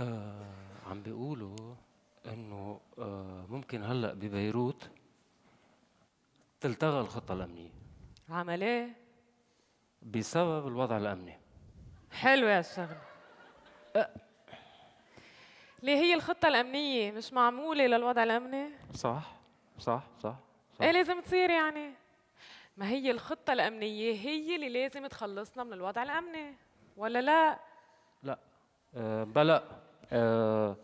آه عم بيقولوا انه آه ممكن هلا ببيروت تلتغى الخطه الامنيه عمل ايه؟ بسبب الوضع الامني حلو يا الشغله أه. ليه هي الخطه الامنيه مش معموله للوضع الامني؟ صح صح صح, صح. ايه لازم تصير يعني ما هي الخطه الامنيه هي اللي لازم تخلصنا من الوضع الامني ولا لا؟ لا آه بلا آه،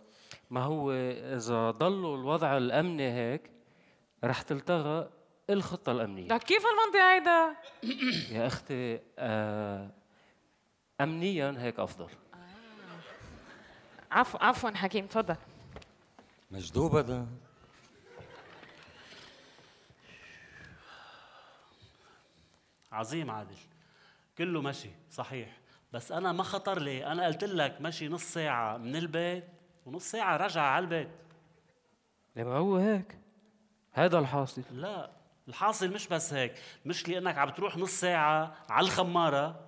ما هو اذا ضلوا الوضع الامني هيك رح تلتغى الخطه الامنيه لك كيف المنطق هيدا يا اختي آه، امنيا هيك افضل آه. عفوا عفوا حكيم تفضل مجدوب هذا عظيم عادل كله مشي صحيح بس انا ما خطر لي انا قلت لك مشي نص ساعه من البيت ونص ساعه رجع على البيت لما هو هيك هذا الحاصل لا الحاصل مش بس هيك مش لانك عم تروح نص ساعه على الخماره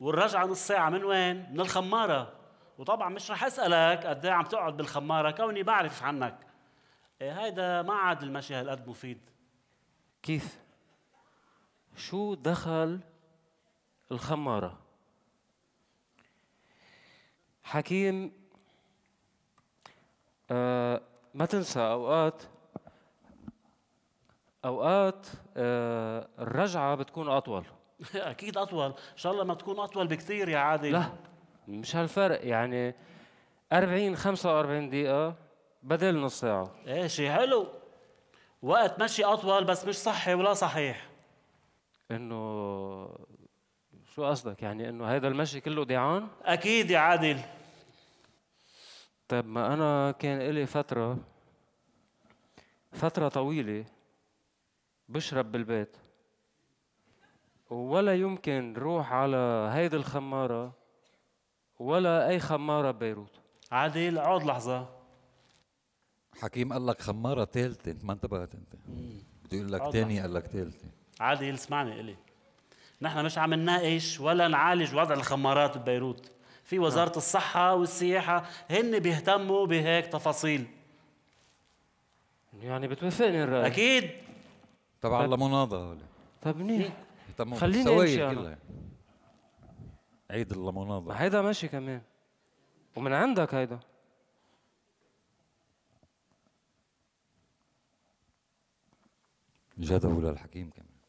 والرجعه نص ساعه من وين من الخماره وطبعا مش رح اسالك قد إيه عم تقعد بالخماره كوني بعرف عنك إيه، هيدا ما عاد المشي هالقد مفيد كيف شو دخل الخماره حكيم آه ما تنسى اوقات اوقات آه الرجعه بتكون اطول اكيد اطول ان شاء الله ما تكون اطول بكثير يا عادل لا مش هالفرق يعني 40 45 دقيقه بدل نص ساعه ايه شيء حلو وقت مشي اطول بس مش صحي ولا صحيح انه شو قصدك يعني انه هذا المشي كله ضيعان اكيد يا عادل طيب ما أنا كان إلي فترة فترة طويلة بشرب بالبيت ولا يمكن روح على هيدي الخمارة ولا أي خمارة ببيروت عادل عود لحظة حكيم قال لك خمارة ثالثة أنت ما انتبهت أنت بده يقول لك ثانية قال لك ثالثة عادل اسمعني إلي نحن مش عم نناقش ولا نعالج وضع الخمارات ببيروت في وزاره نعم. الصحه والسياحه هن بيهتموا بهيك تفاصيل يعني بتوافقني الراي اكيد طبعا طيب. لمناضه هول طب منيح خليني امشي كلها عيد اللمناضه هيدا ماشي كمان ومن عندك هيدا جدول الحكيم كمان